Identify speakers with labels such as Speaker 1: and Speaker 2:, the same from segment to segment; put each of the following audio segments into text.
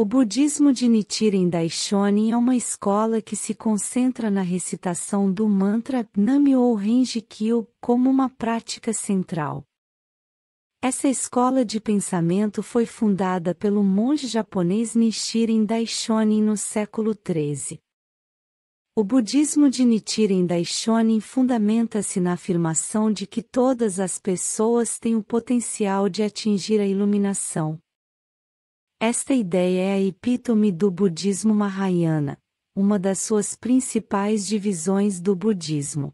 Speaker 1: O budismo de Nichiren Daishonin é uma escola que se concentra na recitação do mantra Nami ou Renji Kyo como uma prática central. Essa escola de pensamento foi fundada pelo monge japonês Nichiren Daishonin no século XIII. O budismo de Nichiren Daishonin fundamenta-se na afirmação de que todas as pessoas têm o potencial de atingir a iluminação, esta ideia é a epítome do budismo Mahayana, uma das suas principais divisões do budismo.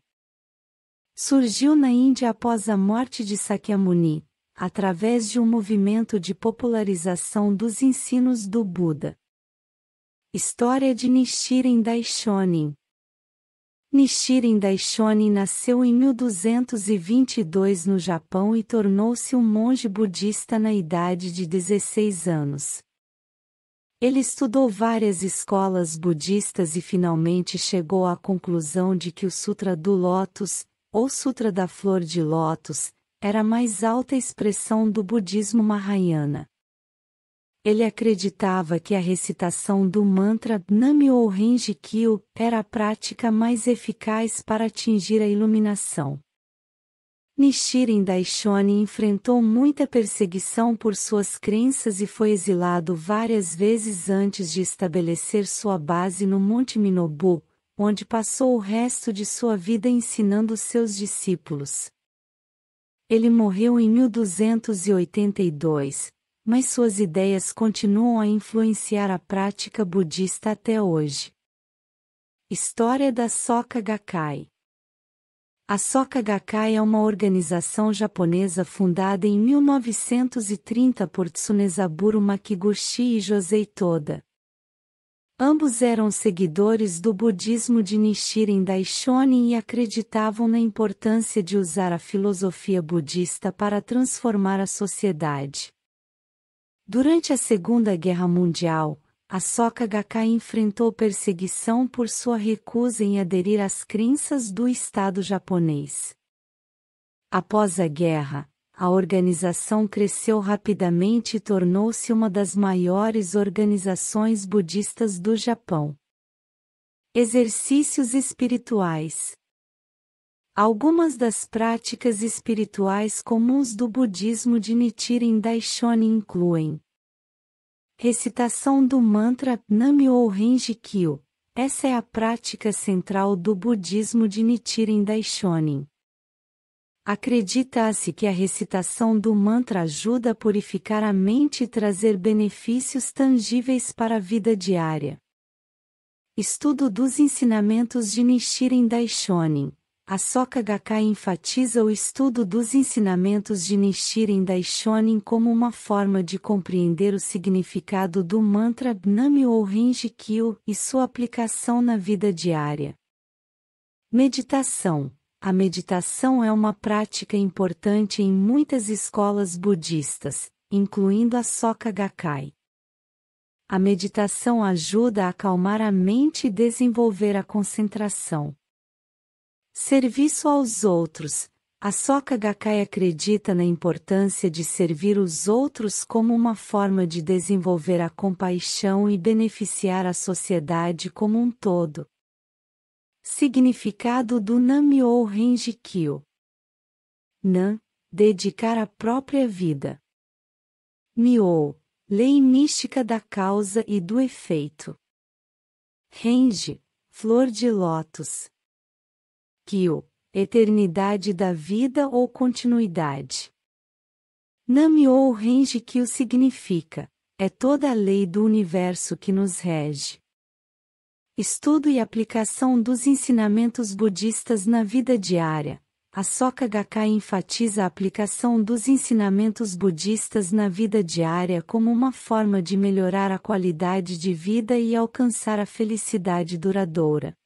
Speaker 1: Surgiu na Índia após a morte de Sakyamuni, através de um movimento de popularização dos ensinos do Buda. História de Nichiren Daishonin Nishirin Daishonin nasceu em 1222 no Japão e tornou-se um monge budista na idade de 16 anos. Ele estudou várias escolas budistas e finalmente chegou à conclusão de que o Sutra do Lótus, ou Sutra da Flor de Lótus, era a mais alta expressão do budismo Mahayana. Ele acreditava que a recitação do mantra Namyo Renge Kyo era a prática mais eficaz para atingir a iluminação. Nichiren Daishonin enfrentou muita perseguição por suas crenças e foi exilado várias vezes antes de estabelecer sua base no Monte Minobu, onde passou o resto de sua vida ensinando seus discípulos. Ele morreu em 1282, mas suas ideias continuam a influenciar a prática budista até hoje. História da Soka Gakkai A Soka Gakkai é uma organização japonesa fundada em 1930 por Tsunezaburo Makiguchi e Josei Toda. Ambos eram seguidores do budismo de Nichiren Daishonin e acreditavam na importância de usar a filosofia budista para transformar a sociedade. Durante a Segunda Guerra Mundial, a Soka Gakkai enfrentou perseguição por sua recusa em aderir às crenças do Estado japonês. Após a guerra, a organização cresceu rapidamente e tornou-se uma das maiores organizações budistas do Japão. Exercícios espirituais Algumas das práticas espirituais comuns do budismo de Nichiren Daishonin incluem recitação do mantra Nam-myoho Renge Kyo. Essa é a prática central do budismo de Nichiren Daishonin. Acredita-se que a recitação do mantra ajuda a purificar a mente e trazer benefícios tangíveis para a vida diária. Estudo dos ensinamentos de Nichiren Daishonin a Soka Gakkai enfatiza o estudo dos ensinamentos de Nichiren Daishonin como uma forma de compreender o significado do mantra Gnami ou Rinji Kyo e sua aplicação na vida diária. Meditação a meditação é uma prática importante em muitas escolas budistas, incluindo a Soka Gakkai. A meditação ajuda a acalmar a mente e desenvolver a concentração. Serviço aos outros. A Soka Gakkai acredita na importância de servir os outros como uma forma de desenvolver a compaixão e beneficiar a sociedade como um todo. Significado do Namyo Rengikyo Nan, dedicar a própria vida. Myo, lei mística da causa e do efeito. Renji, flor de lótus, Kyo, eternidade da vida ou continuidade. Namyo Renji Kyo significa, é toda a lei do universo que nos rege. Estudo e aplicação dos ensinamentos budistas na vida diária. A Soka Gakkai enfatiza a aplicação dos ensinamentos budistas na vida diária como uma forma de melhorar a qualidade de vida e alcançar a felicidade duradoura.